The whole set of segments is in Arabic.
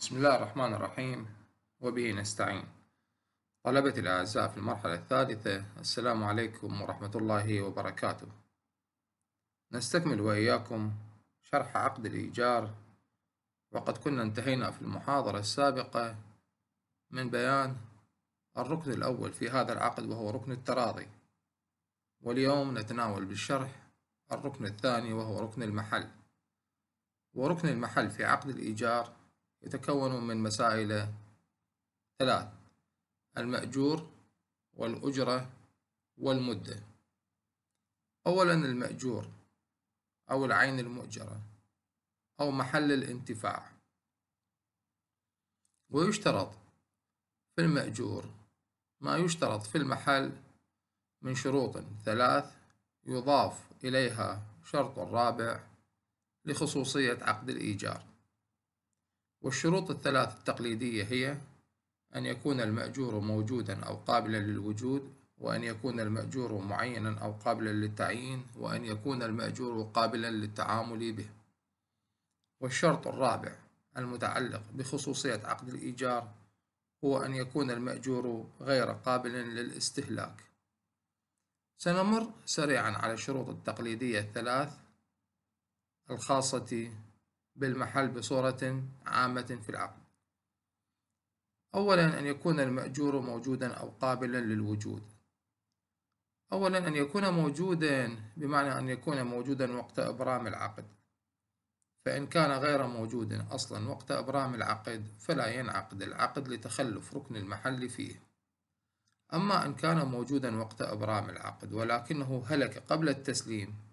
بسم الله الرحمن الرحيم وبه نستعين طلبتي الأعزاء في المرحلة الثالثة السلام عليكم ورحمة الله وبركاته نستكمل وإياكم شرح عقد الإيجار وقد كنا انتهينا في المحاضرة السابقة من بيان الركن الأول في هذا العقد وهو ركن التراضي واليوم نتناول بالشرح الركن الثاني وهو ركن المحل وركن المحل في عقد الإيجار يتكون من مسائل ثلاث المأجور والأجرة والمدة أولا المأجور أو العين المؤجرة أو محل الانتفاع ويشترط في المأجور ما يشترط في المحل من شروط ثلاث يضاف إليها شرط الرابع لخصوصية عقد الإيجار والشروط الثلاث التقليدية هي أن يكون المأجور موجودا أو قابلا للوجود وأن يكون المأجور معينا أو قابلا للتعيين وأن يكون المأجور قابلا للتعامل به والشرط الرابع المتعلق بخصوصية عقد الإيجار هو أن يكون المأجور غير قابل للاستهلاك سنمر سريعا على الشروط التقليدية الثلاث الخاصة بالمحل بصورة عامة في العقد أولا أن يكون المأجور موجودا أو قابلا للوجود أولا أن يكون موجودا بمعنى أن يكون موجودا وقت إبرام العقد فإن كان غير موجود أصلا وقت إبرام العقد فلا ينعقد العقد لتخلف ركن المحل فيه أما إن كان موجودا وقت إبرام العقد ولكنه هلك قبل التسليم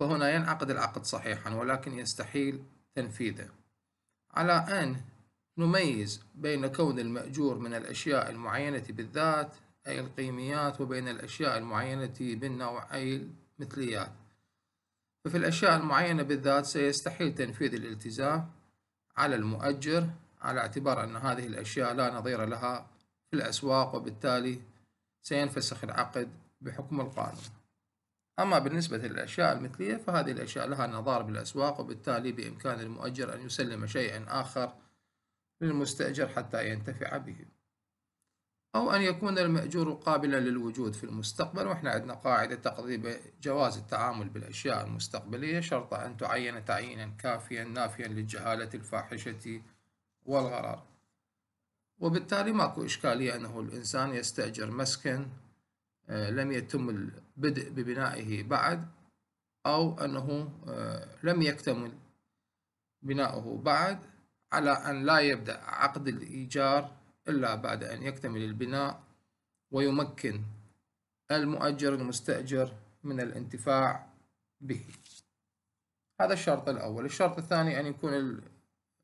فهنا ينعقد العقد صحيحا ولكن يستحيل تنفيذه على أن نميز بين كون المأجور من الأشياء المعينة بالذات أي القيميات وبين الأشياء المعينة بالنوع أي المثليات ففي الأشياء المعينة بالذات سيستحيل تنفيذ الالتزام على المؤجر على اعتبار أن هذه الأشياء لا نظير لها في الأسواق وبالتالي سينفسخ العقد بحكم القانون أما بالنسبة للأشياء المثلية فهذه الأشياء لها نظار بالأسواق وبالتالي بإمكان المؤجر أن يسلم شيئا آخر للمستأجر حتى ينتفع به أو أن يكون المأجور قابلا للوجود في المستقبل وإحنا عندنا قاعدة تقضي بجواز التعامل بالأشياء المستقبلية شرط أن تعين تعيينا كافيا نافيا للجهالة الفاحشة والغرار وبالتالي ماكو إشكالية أنه الإنسان يستأجر مسكن آه، لم يتم البدء ببنائه بعد أو أنه آه، لم يكتمل بناؤه بعد على أن لا يبدأ عقد الإيجار إلا بعد أن يكتمل البناء ويمكن المؤجر المستأجر من الانتفاع به هذا الشرط الأول الشرط الثاني أن يكون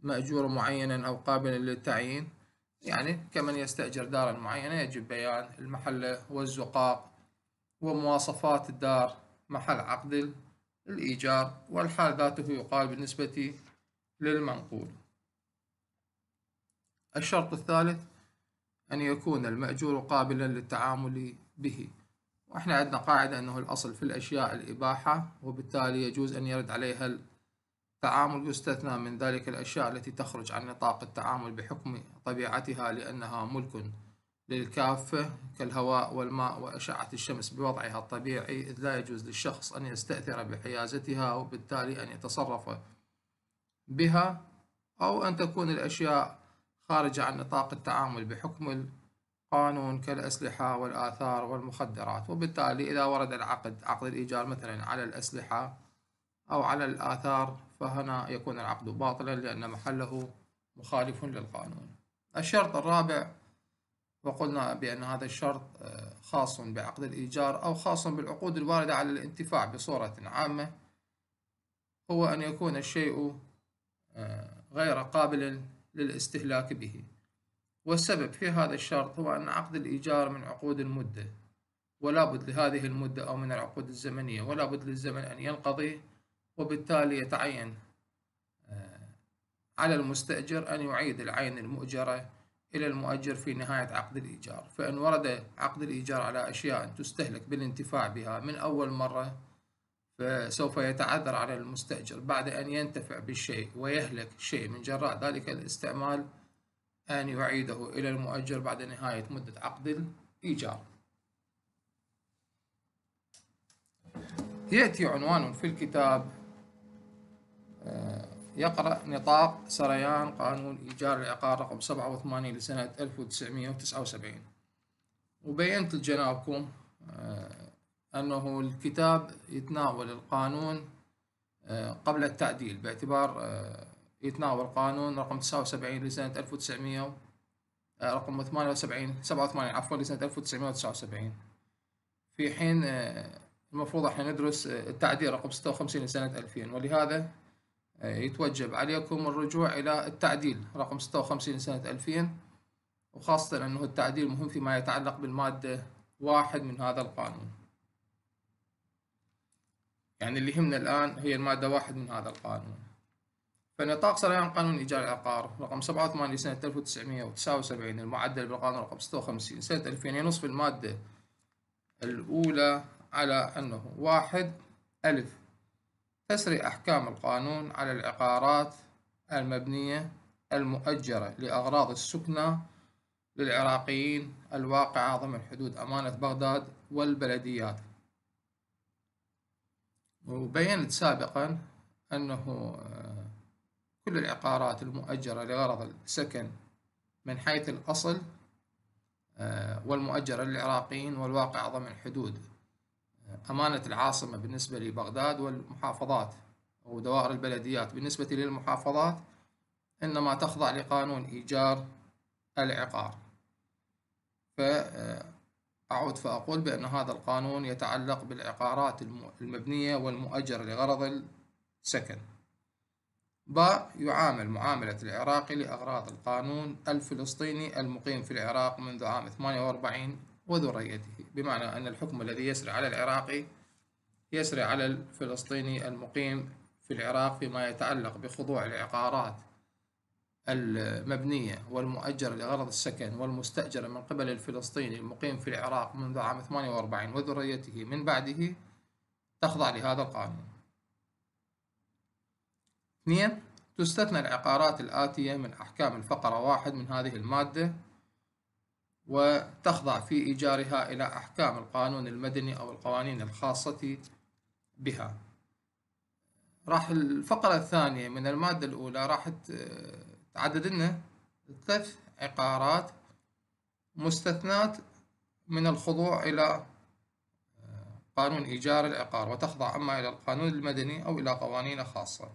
المأجور معينا أو قابلا للتعيين يعني كمن يستأجر دارا معينة يجب بيان المحلة والزقاق ومواصفات الدار محل عقد الإيجار والحال ذاته يقال بالنسبة للمنقول الشرط الثالث أن يكون المأجور قابلا للتعامل به وإحنا عندنا قاعدة أنه الأصل في الأشياء الإباحة وبالتالي يجوز أن يرد عليها تعامل يستثنى من ذلك الأشياء التي تخرج عن نطاق التعامل بحكم طبيعتها لأنها ملك للكافة كالهواء والماء وأشعة الشمس بوضعها الطبيعي إذ لا يجوز للشخص أن يستأثر بحيازتها وبالتالي أن يتصرف بها أو أن تكون الأشياء خارجة عن نطاق التعامل بحكم القانون كالأسلحة والآثار والمخدرات وبالتالي إذا ورد العقد عقد الإيجار مثلا على الأسلحة أو على الآثار فهنا يكون العقد باطلا لأن محله مخالف للقانون الشرط الرابع وقلنا بأن هذا الشرط آه، خاص بعقد الإيجار أو خاص بالعقود الواردة على الانتفاع بصورة عامة هو أن يكون الشيء آه، غير قابل للاستهلاك به والسبب في هذا الشرط هو أن عقد الإيجار من عقود المدة ولا بد لهذه المدة أو من العقود الزمنية ولا بد للزمن أن ينقضي وبالتالي يتعين آه، على المستأجر أن يعيد العين المؤجرة إلى المؤجر في نهاية عقد الإيجار فإن ورد عقد الإيجار على أشياء تستهلك بالانتفاع بها من أول مرة فسوف يتعذر على المستأجر بعد أن ينتفع بالشيء ويهلك شيء من جراء ذلك الاستعمال أن يعيده إلى المؤجر بعد نهاية مدة عقد الإيجار يأتي عنوان في الكتاب آه، يقرأ نطاق سريان قانون إيجار العقار رقم سبعة وثمانين لسنة ألف وتسعمية وتسعة وسبعين وبينت لجنابكم آه، أنه الكتاب يتناول القانون آه، قبل التعديل باعتبار يتناول قانون رقم تسعة وسبعين لسنة ألف وتسعمية رقم ثمانية وسبعين سبعة وثمانين عفوا لسنة ألف وتسعمية وتسعة وسبعين في حين المفروض احنا ندرس التعديل رقم ستة وخمسين لسنة ألفين ولهذا إيه، يتوجب عليكم الرجوع إلى التعديل رقم 56 لسنة 2000 وخاصة أنه التعديل مهم فيما يتعلق بالمادة واحد من هذا القانون يعني اللي يهمنا الآن هي المادة واحد من هذا القانون فنطاق سريان قانون إيجار العقار رقم 87 لسنة 1979 المعدل بالقانون رقم 56 سنة 2000 ينص في المادة الأولى على أنه واحد ألف تسري أحكام القانون على العقارات المبنية المؤجرة لأغراض السكنة للعراقيين الواقعة ضمن حدود أمانة بغداد والبلديات وبينت سابقا أنه آه، كل العقارات المؤجرة لغرض السكن من حيث الأصل آه، والمؤجرة للعراقيين والواقعة ضمن حدود أمانة العاصمة بالنسبة لبغداد والمحافظات ودوائر البلديات بالنسبة للمحافظات إنما تخضع لقانون إيجار العقار فأعود آه، فأقول بأن هذا القانون يتعلق بالعقارات المبنية والمؤجرة لغرض السكن با يعامل معاملة العراقي لأغراض القانون الفلسطيني المقيم في العراق منذ عام 48 وذريته بمعنى أن الحكم الذي يسري على العراقي يسري على الفلسطيني المقيم في العراق فيما يتعلق بخضوع العقارات المبنية والمؤجرة لغرض السكن والمستأجرة من قبل الفلسطيني المقيم في العراق منذ عام 48 وذريته من بعده تخضع لهذا القانون. اثنين تستثنى العقارات الآتية من أحكام الفقرة واحد من هذه المادة وتخضع في إيجارها إلى أحكام القانون المدني أو القوانين الخاصة بها راح الفقرة الثانية من المادة الأولى راح تعدد لنا ثلاث عقارات مستثنات من الخضوع إلى آه، قانون إيجار العقار وتخضع أما إلى القانون المدني أو إلى قوانين خاصة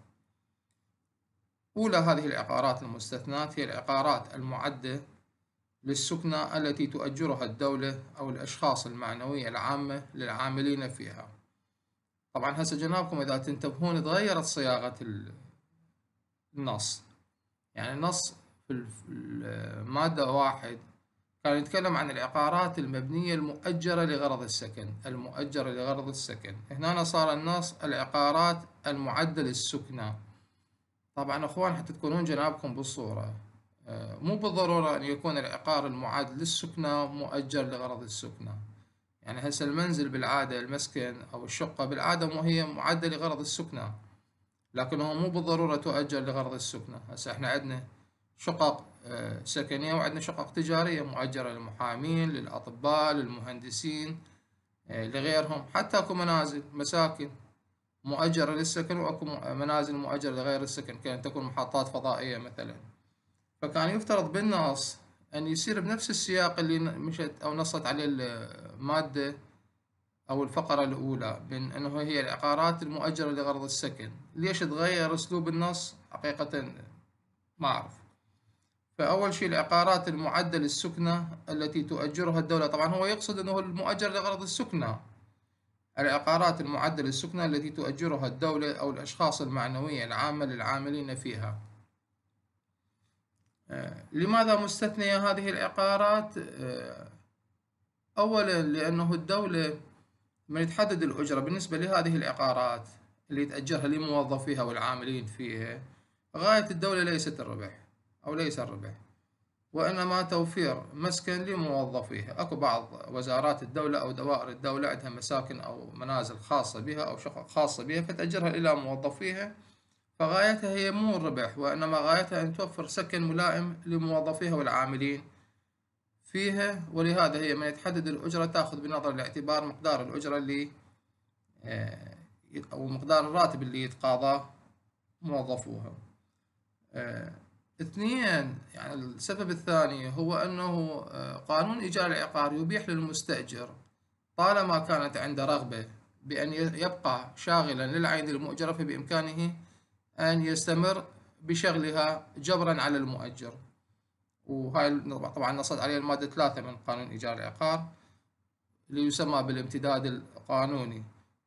أولى هذه العقارات المستثنات هي العقارات المعدة للسكنة التي تؤجرها الدولة أو الأشخاص المعنوية العامة للعاملين فيها طبعا هسه جنابكم إذا تنتبهون تغيرت صياغة النص يعني النص في المادة واحد كان يتكلم عن العقارات المبنية المؤجرة لغرض السكن المؤجرة لغرض السكن هنا صار النص العقارات المعدل السكنة طبعا اخوان حتى تكونون جنابكم بالصورة آه، مو بالضرورة أن يكون العقار المعاد للسكنة مؤجر لغرض السكنة يعني هسه المنزل بالعادة المسكن أو الشقة بالعادة مو هي معدة لغرض السكنة لكن هو مو بالضرورة تؤجر لغرض السكنة هسه احنا عندنا شقق آه، سكنية وعندنا شقق تجارية مؤجرة للمحامين للأطباء للمهندسين آه، لغيرهم حتى اكو منازل مساكن مؤجرة للسكن واكو منازل مؤجرة لغير السكن كانت تكون محطات فضائية مثلا فكان يفترض بالنص أن يصير بنفس السياق اللي مشت أو نصت عليه المادة أو الفقرة الأولى بين أنه هي العقارات المؤجرة لغرض السكن ليش تغير أسلوب النص حقيقة ما أعرف فأول شيء العقارات المعدة للسكنة التي تؤجرها الدولة طبعا هو يقصد أنه المؤجر لغرض السكنة العقارات المعدة للسكنة التي تؤجرها الدولة أو الأشخاص المعنوية العامة للعاملين فيها آه، لماذا مستثنية هذه العقارات؟ آه، أولا لأنه الدولة من تحدد الأجرة بالنسبة لهذه العقارات اللي تأجرها لموظفيها والعاملين فيها غاية الدولة ليست الربح أو ليس الربح وإنما توفير مسكن لموظفيها أكو بعض وزارات الدولة أو دوائر الدولة عندها مساكن أو منازل خاصة بها أو شقق خاصة بها فتأجرها إلى موظفيها فغايتها هي مو الربح وإنما غايتها أن توفر سكن ملائم لموظفيها والعاملين فيها ولهذا هي من تحدد الأجرة تأخذ بنظر الاعتبار مقدار الأجرة اللي آه، أو مقدار الراتب اللي يتقاضاه موظفوها آه، اثنين يعني السبب الثاني هو أنه آه، قانون إيجار العقار يبيح للمستأجر طالما كانت عنده رغبة بأن يبقى شاغلا للعين المؤجرة فبإمكانه أن يستمر بشغلها جبرا على المؤجر وهاي طبعا نصت عليها المادة ثلاثة من قانون إيجار العقار اللي يسمى بالامتداد القانوني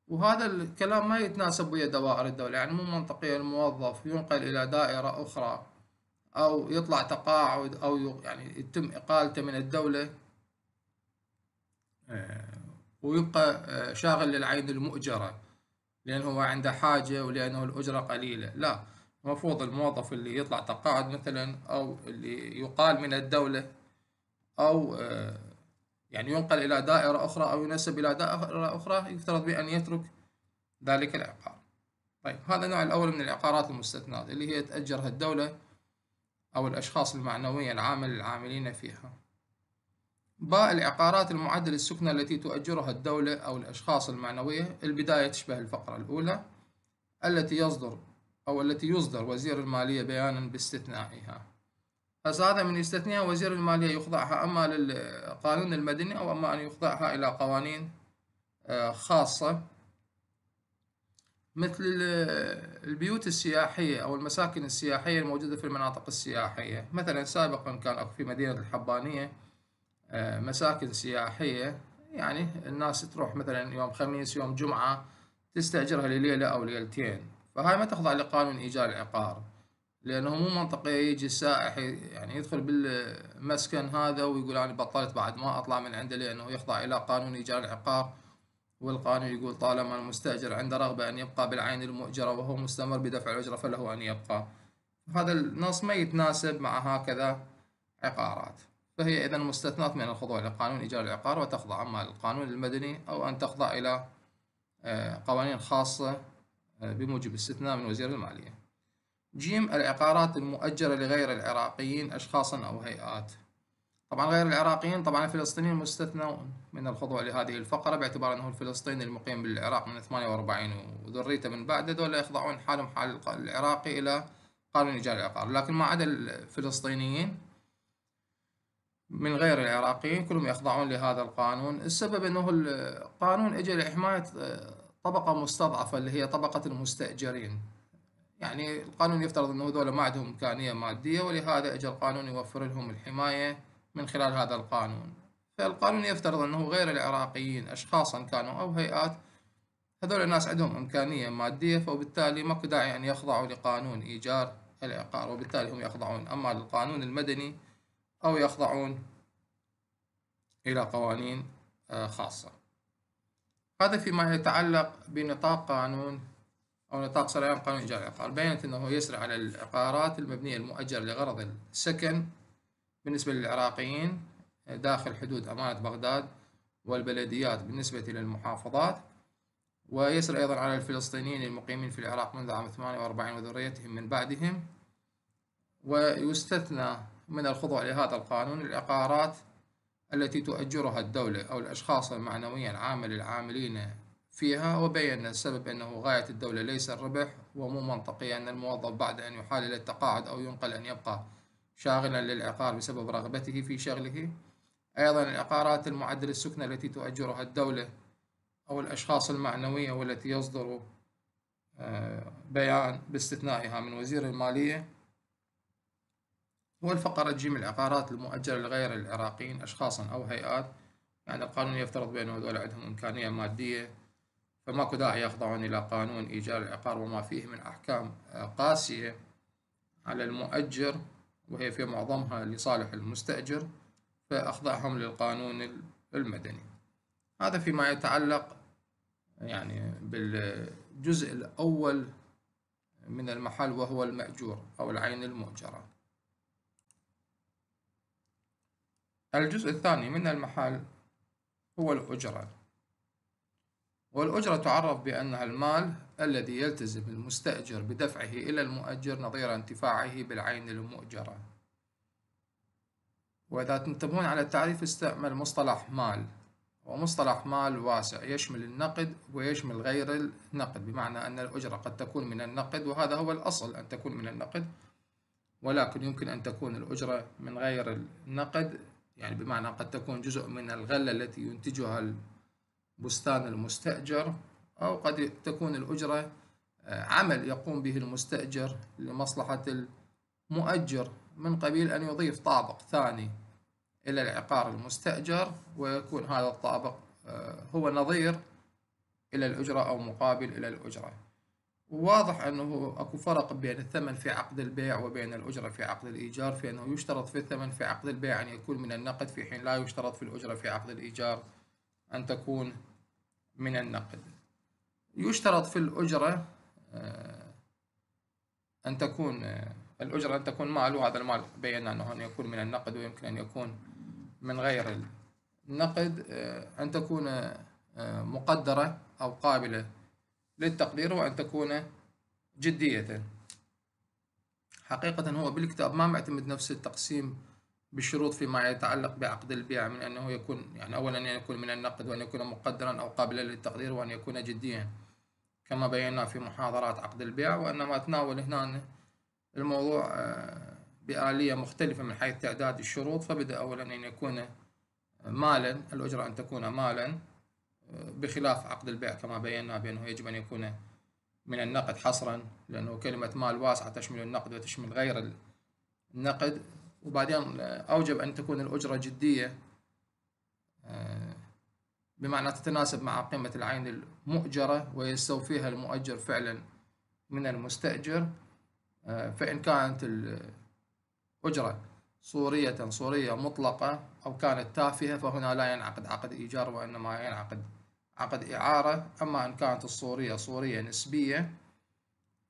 وهذا الكلام ما يتناسب ويا دوائر الدولة يعني مو منطقي الموظف ينقل إلى دائرة أخرى أو يطلع تقاعد أو يعني يتم إقالته من الدولة آه. ويبقى آه، شاغل للعين المؤجرة لأن هو عنده حاجة ولأنه الأجرة قليلة لا المفروض الموظف اللي يطلع تقاعد مثلا أو اللي يقال من الدولة أو آه، يعني ينقل إلى دائرة أخرى أو ينسب إلى دائرة أخرى يفترض بأن يترك ذلك العقار طيب هذا النوع الأول من العقارات المستثناة اللي هي تأجرها الدولة أو الأشخاص المعنوية العامل العاملين فيها باء العقارات المعدل السكنة التي تؤجرها الدولة أو الأشخاص المعنوية البداية تشبه الفقرة الأولى التي يصدر أو التي يصدر وزير المالية بيانا باستثنائها هسه هذا من يستثنيها وزير المالية يخضعها أما للقانون المدني أو أما أن يخضعها إلى قوانين آه، خاصة مثل البيوت السياحية أو المساكن السياحية الموجودة في المناطق السياحية مثلا سابقا كان أكو في مدينة الحبانية آه، مساكن سياحية يعني الناس تروح مثلا يوم خميس يوم جمعة تستأجرها لليلة أو ليلتين فهاي ما تخضع لقانون إيجار العقار لأنه مو منطقي يجي السائح يعني يدخل بالمسكن هذا ويقول أنا بطلت بعد ما أطلع من عنده لأنه يخضع إلى قانون إيجار العقار والقانون يقول طالما المستأجر عنده رغبة أن يبقى بالعين المؤجرة وهو مستمر بدفع الأجرة فله أن يبقى هذا النص ما يتناسب مع هكذا عقارات فهي إذا مستثناة من الخضوع لقانون إيجار العقار وتخضع أما للقانون المدني أو أن تخضع إلى آه، قوانين خاصة آه، بموجب استثناء من وزير المالية جيم العقارات المؤجرة لغير العراقيين أشخاصا أو هيئات طبعا غير العراقيين طبعا الفلسطينيين مستثنون من الخضوع لهذه الفقرة باعتبار أنه الفلسطيني المقيم بالعراق من 48 وذريته من بعده دول يخضعون حالهم حال العراقي إلى قانون إيجار العقار لكن ما عدا الفلسطينيين من غير العراقيين كلهم يخضعون لهذا القانون السبب أنه القانون أجى لحماية آه، طبقة مستضعفة اللي هي طبقة المستأجرين يعني القانون يفترض أنه هذول ما عندهم إمكانية مادية ولهذا أجى القانون يوفر لهم الحماية من خلال هذا القانون فالقانون يفترض أنه غير العراقيين أشخاصا كانوا أو هيئات هذول الناس عندهم إمكانية مادية فبالتالي ماكو داعي أن يخضعوا لقانون إيجار العقار وبالتالي هم يخضعون أما للقانون المدني أو يخضعون إلى قوانين آه، خاصة هذا فيما يتعلق بنطاق قانون أو نطاق سريان قانون إيجار العقار بينت أنه يسري على العقارات المبنية المؤجرة لغرض السكن بالنسبة للعراقيين آه، داخل حدود أمانة بغداد والبلديات بالنسبة للمحافظات ويسري أيضا على الفلسطينيين المقيمين في العراق منذ عام 48 وذريتهم من بعدهم ويستثنى من الخضوع لهذا القانون العقارات التي تؤجرها الدولة أو الأشخاص معنويا عامل العاملين فيها وبين السبب أنه غاية الدولة ليس الربح ومو منطقي أن الموظف بعد أن يحال إلى التقاعد أو ينقل أن يبقى شاغلا للعقار بسبب رغبته في شغله أيضا العقارات المعدل السكنة التي تؤجرها الدولة أو الأشخاص المعنوية والتي يصدر آه، بيان باستثنائها من وزير المالية والفقرة جيم العقارات المؤجرة لغير العراقيين أشخاصا أو هيئات يعني القانون يفترض بأن هذول عندهم إمكانية مادية فماكو داعي يخضعون إلى قانون إيجار العقار وما فيه من أحكام آه، قاسية على المؤجر وهي في معظمها لصالح المستأجر فأخضعهم للقانون المدني هذا فيما يتعلق يعني بالجزء الأول من المحل وهو المأجور أو العين المؤجرة الجزء الثاني من المحل هو الأجرة والأجرة تعرف بأنها المال الذي يلتزم المستأجر بدفعه إلى المؤجر نظير انتفاعه بالعين المؤجرة وإذا تنتبهون على التعريف استعمل مصطلح مال ومصطلح مال واسع يشمل النقد ويشمل غير النقد بمعنى أن الأجرة قد تكون من النقد وهذا هو الأصل أن تكون من النقد ولكن يمكن أن تكون الأجرة من غير النقد يعني بمعنى قد تكون جزء من الغلة التي ينتجها البستان المستأجر أو قد تكون الأجرة آه، عمل يقوم به المستأجر لمصلحة المؤجر من قبيل أن يضيف طابق ثاني إلى العقار المستأجر ويكون هذا الطابق آه، هو نظير إلى الأجرة أو مقابل إلى الأجرة واضح أنه أكو فرق بين الثمن في عقد البيع وبين الأجرة في عقد الإيجار في أنه يشترط في الثمن في عقد البيع أن يكون من النقد في حين لا يشترط في الأجرة في عقد الإيجار أن تكون من النقد يشترط في الأجرة آه، أن تكون آه، الأجرة أن تكون مال وهذا المال بينا أنه أن يكون من النقد ويمكن أن يكون من غير النقد آه، أن تكون مقدرة أو قابلة للتقدير وأن تكون جدية حقيقة هو بالكتاب ما معتمد نفس التقسيم بالشروط فيما يتعلق بعقد البيع من أنه يكون يعني أولا أن يكون من النقد وأن يكون مقدرا أو قابلا للتقدير وأن يكون جديا كما بينا في محاضرات عقد البيع وإنما تناول هنا الموضوع آه، بآلية مختلفة من حيث تعداد الشروط فبدأ أولا أن يكون مالا الأجرة أن تكون مالا بخلاف عقد البيع كما بينا بأنه يجب أن يكون من النقد حصرا لأنه كلمة مال واسعة تشمل النقد وتشمل غير النقد وبعدين أوجب أن تكون الأجرة جدية آه، بمعنى تتناسب مع قيمة العين المؤجرة ويستوفيها المؤجر فعلا من المستأجر آه، فإن كانت الأجرة صورية صورية مطلقة أو كانت تافهة فهنا لا ينعقد عقد إيجار وإنما ينعقد عقد إعارة أما إن كانت الصورية صورية نسبية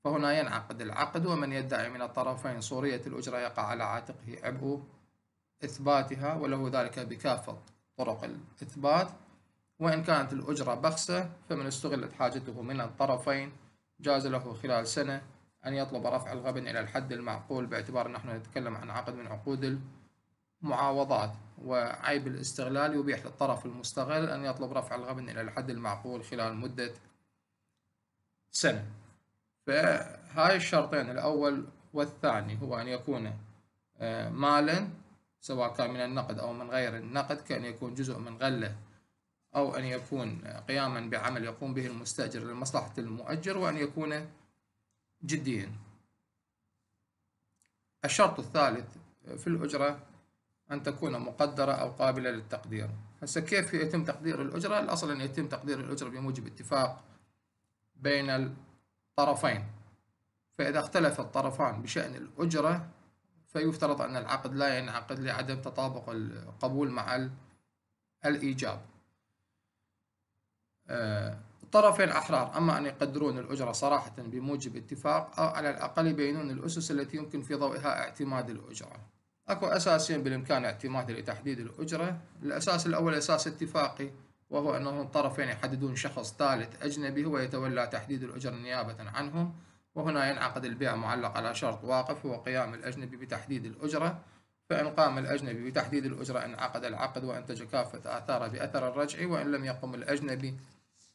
فهنا ينعقد العقد ومن يدعي من الطرفين صورية الأجرة يقع على عاتقه عبء إثباتها وله ذلك بكافة طرق الإثبات وإن كانت الأجرة بخسة فمن استغلت حاجته من الطرفين جاز له خلال سنة أن يطلب رفع الغبن إلى الحد المعقول باعتبار نحن نتكلم عن عقد من عقود معاوضات وعيب الاستغلال يبيح للطرف المستغل أن يطلب رفع الغبن إلى الحد المعقول خلال مدة سنة فهاي الشرطين الأول والثاني هو أن يكون آه، مالا سواء كان من النقد أو من غير النقد كأن يكون جزء من غلة أو أن يكون قياما بعمل يقوم به المستأجر لمصلحة المؤجر وأن يكون جديا الشرط الثالث في الأجرة أن تكون مقدرة أو قابلة للتقدير هسه كيف يتم تقدير الأجرة؟ الأصل أن يتم تقدير الأجرة بموجب اتفاق بين الطرفين فإذا اختلف الطرفان بشأن الأجرة فيفترض أن العقد لا ينعقد لعدم تطابق القبول مع الإيجاب الطرفين آه، أحرار أما أن يقدرون الأجرة صراحة بموجب اتفاق أو على الأقل يبينون الأسس التي يمكن في ضوئها اعتماد الأجرة اكو اساسين بالامكان اعتماده لتحديد الاجره، الاساس الاول اساس اتفاقي وهو انه الطرفين يحددون شخص ثالث اجنبي هو يتولى تحديد الاجره نيابه عنهم، وهنا ينعقد البيع معلق على شرط واقف هو قيام الاجنبي بتحديد الاجره، فإن قام الأجنبي بتحديد الأجرة انعقد العقد وأنتج كافة آثاره بأثر الرجعي وإن لم يقم الأجنبي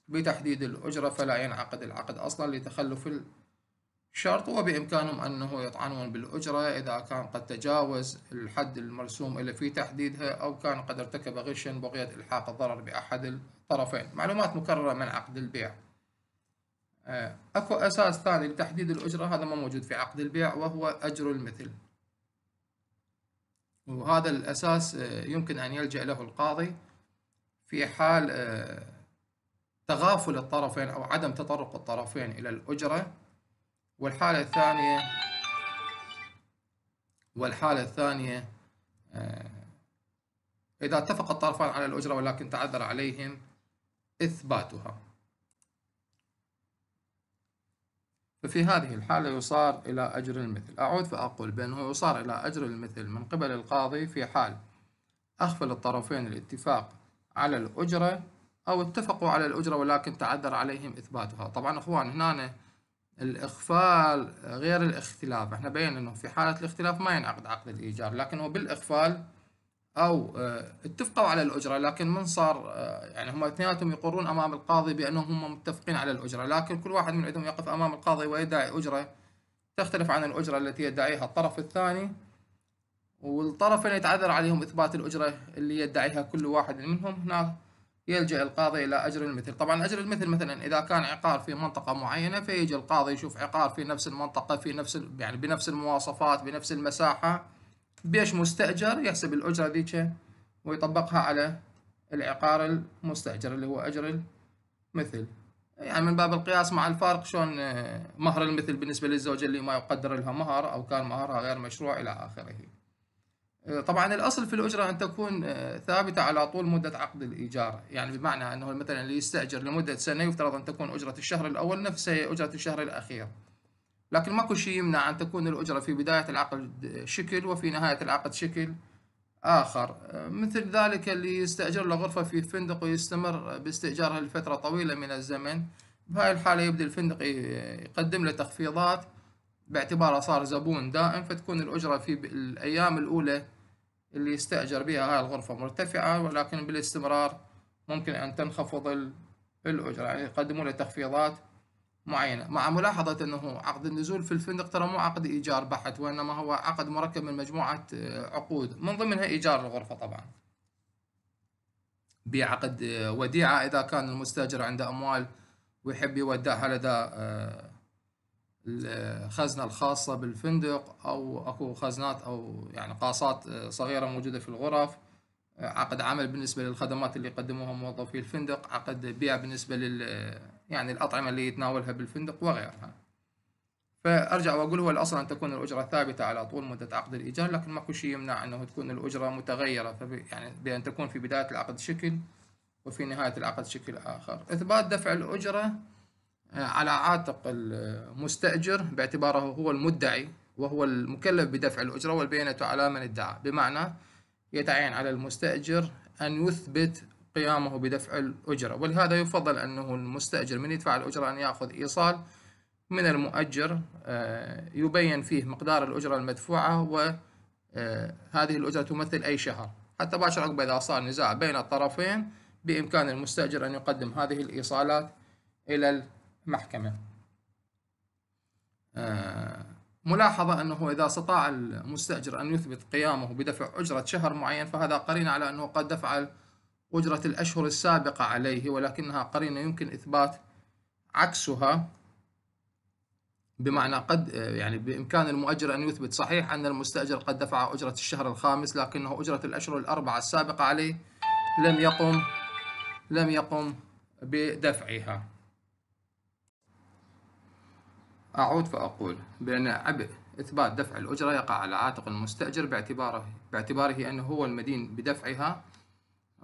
بتحديد الأجرة فلا ينعقد العقد أصلا لتخلف شرط وبإمكانهم أنه يطعنون بالأجرة إذا كان قد تجاوز الحد المرسوم إلى في تحديدها أو كان قد ارتكب غشا بغية إلحاق الضرر بأحد الطرفين معلومات مكررة من عقد البيع آه، أكو أساس ثاني لتحديد الأجرة هذا ما موجود في عقد البيع وهو أجر المثل وهذا الأساس آه، يمكن أن يلجأ له القاضي في حال آه، تغافل الطرفين أو عدم تطرق الطرفين إلى الأجرة والحالة الثانية والحالة الثانية آه، إذا اتفق الطرفان على الأجرة ولكن تعذر عليهم إثباتها ففي هذه الحالة يصار إلى أجر المثل أعود فأقول بأنه يصار إلى أجر المثل من قبل القاضي في حال أخفل الطرفين الاتفاق على الأجرة أو اتفقوا على الأجرة ولكن تعذر عليهم إثباتها طبعا أخوان هنا الإخفال غير الاختلاف احنا بين انه في حالة الاختلاف ما ينعقد عقد الإيجار لكن هو بالإخفال أو آه، اتفقوا على الأجرة لكن من صار آه، يعني هم اثنيناتهم يقرون أمام القاضي بأنهم هم متفقين على الأجرة لكن كل واحد من عندهم يقف أمام القاضي ويدعي أجرة تختلف عن الأجرة التي يدعيها الطرف الثاني والطرفين يتعذر عليهم إثبات الأجرة اللي يدعيها كل واحد منهم هناك يلجأ القاضي إلى أجر المثل طبعا أجر المثل مثلا إذا كان عقار في منطقة معينة فيجي القاضي يشوف عقار في نفس المنطقة في نفس يعني بنفس المواصفات بنفس المساحة بيش مستأجر يحسب الأجرة ذيك ويطبقها على العقار المستأجر اللي هو أجر المثل يعني من باب القياس مع الفارق شلون آه، مهر المثل بالنسبة للزوجة اللي ما يقدر لها مهر أو كان مهرها غير مشروع إلى آخره طبعا الأصل في الأجرة أن تكون آه، ثابتة على طول مدة عقد الإيجار يعني بمعنى أنه مثلا اللي يستأجر لمدة سنة يفترض أن تكون أجرة الشهر الأول نفس أجرة الشهر الأخير لكن ماكو شيء يمنع أن تكون الأجرة في بداية العقد شكل وفي نهاية العقد شكل آخر آه، مثل ذلك اللي يستأجر له غرفة في فندق ويستمر باستئجارها لفترة طويلة من الزمن بهاي الحالة يبدأ الفندق يقدم له تخفيضات باعتباره صار زبون دائم فتكون الأجرة في الأيام الأولى اللي يستأجر بها هاي الغرفة مرتفعة ولكن بالاستمرار ممكن أن تنخفض الأجرة يعني يقدموا له تخفيضات معينة مع ملاحظة أنه عقد النزول في الفندق ترى مو عقد إيجار بحت وإنما هو عقد مركب من مجموعة آه، عقود من ضمنها إيجار الغرفة طبعا بعقد آه، وديعة إذا كان المستأجر عنده أموال ويحب يودعها لدى آه، الخزنة الخاصة بالفندق أو أكو خزنات أو يعني قاصات آه، صغيرة موجودة في الغرف آه، عقد عمل بالنسبة للخدمات اللي يقدموها موظفي الفندق عقد بيع بالنسبة لل آه، يعني الأطعمة اللي يتناولها بالفندق وغيرها فأرجع وأقول هو الأصل أن تكون الأجرة ثابتة على طول مدة عقد الإيجار لكن ماكو شيء يمنع أنه تكون الأجرة متغيرة يعني بأن تكون في بداية العقد شكل وفي نهاية العقد شكل آخر إثبات دفع الأجرة آه، على عاتق المستأجر باعتباره هو المدعي وهو المكلف بدفع الأجرة والبينة على من ادعى بمعنى يتعين على المستأجر أن يثبت قيامه بدفع الأجرة ولهذا يفضل أنه المستأجر من يدفع الأجرة أن يأخذ إيصال من المؤجر آه، يبين فيه مقدار الأجرة المدفوعة وهذه آه، الأجرة تمثل أي شهر حتى باشر عقب إذا صار نزاع بين الطرفين بإمكان المستأجر أن يقدم هذه الإيصالات إلى محكمة آه، ملاحظة أنه إذا استطاع المستأجر أن يثبت قيامه بدفع أجرة شهر معين فهذا قرين على أنه قد دفع أجرة الأشهر السابقة عليه ولكنها قرينة يمكن إثبات عكسها بمعنى قد آه، يعني بإمكان المؤجر أن يثبت صحيح أن المستأجر قد دفع أجرة الشهر الخامس لكنه أجرة الأشهر الأربعة السابقة عليه لم يقم لم يقم بدفعها أعود فأقول بأن عبء إثبات دفع الأجرة يقع على عاتق المستأجر باعتباره باعتباره أنه هو المدين بدفعها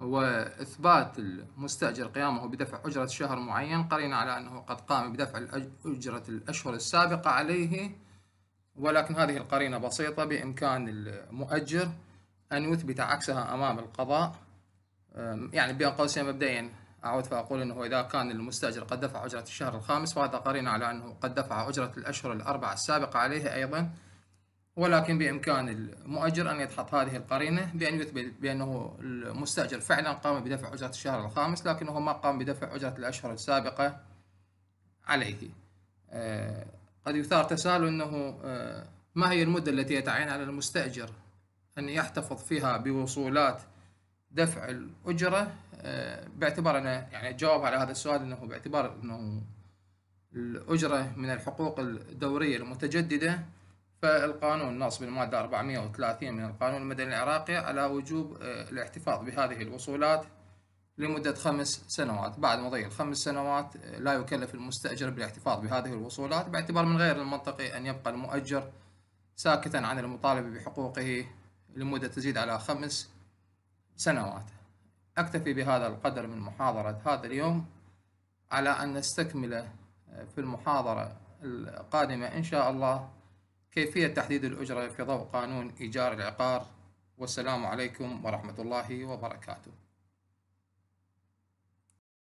وإثبات المستأجر قيامه بدفع أجرة شهر معين قرينا على أنه قد قام بدفع أجرة الأشهر السابقة عليه ولكن هذه القرينة بسيطة بإمكان المؤجر أن يثبت عكسها أمام القضاء يعني بين قوسين مبدئيا أعود فأقول أنه إذا كان المستأجر قد دفع أجرة الشهر الخامس فهذا قرين على أنه قد دفع أجرة الأشهر الأربعة السابقة عليه أيضا ولكن بإمكان المؤجر أن يدحض هذه القرينة بأن يثبت بأنه المستأجر فعلا قام بدفع أجرة الشهر الخامس لكنه ما قام بدفع أجرة الأشهر السابقة عليه آه، قد يثار تساؤل أنه آه، ما هي المدة التي يتعين على المستأجر أن يحتفظ فيها بوصولات دفع الأجرة آه، باعتبار انا يعني الجواب على هذا السؤال انه باعتبار انه الاجره من الحقوق الدوريه المتجدده فالقانون نص بالماده 430 من القانون المدني العراقي على وجوب آه، الاحتفاظ بهذه الوصولات لمدة خمس سنوات بعد مضي الخمس سنوات آه، لا يكلف المستأجر بالاحتفاظ بهذه الوصولات باعتبار من غير المنطقي أن يبقى المؤجر ساكتا عن المطالبة بحقوقه لمدة تزيد على خمس سنوات أكتفي بهذا القدر من محاضرة هذا اليوم على أن نستكمل آه، في المحاضرة القادمة إن شاء الله كيفية تحديد الأجرة في ضوء قانون إيجار العقار والسلام عليكم ورحمة الله وبركاته